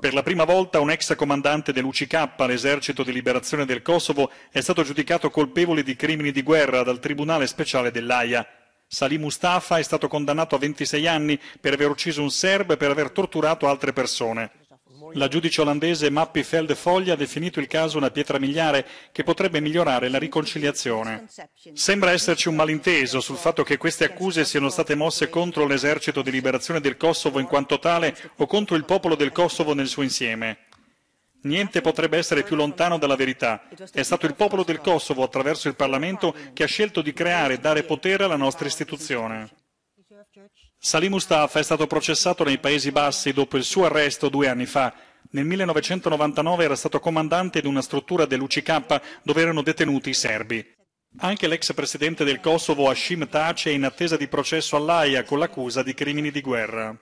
Per la prima volta un ex comandante dell'UCK, l'esercito di liberazione del Kosovo, è stato giudicato colpevole di crimini di guerra dal Tribunale speciale dell'AIA. Salim Mustafa è stato condannato a 26 anni per aver ucciso un serbo e per aver torturato altre persone. La giudice olandese Mappi Feld Foglia ha definito il caso una pietra miliare che potrebbe migliorare la riconciliazione. Sembra esserci un malinteso sul fatto che queste accuse siano state mosse contro l'esercito di liberazione del Kosovo in quanto tale o contro il popolo del Kosovo nel suo insieme. Niente potrebbe essere più lontano dalla verità. È stato il popolo del Kosovo, attraverso il Parlamento, che ha scelto di creare e dare potere alla nostra istituzione. Salim Mustafa è stato processato nei Paesi Bassi dopo il suo arresto due anni fa nel 1999 era stato comandante di una struttura dell'UCK dove erano detenuti i serbi. Anche l'ex presidente del Kosovo Hashim Tace è in attesa di processo all'AIA con l'accusa di crimini di guerra.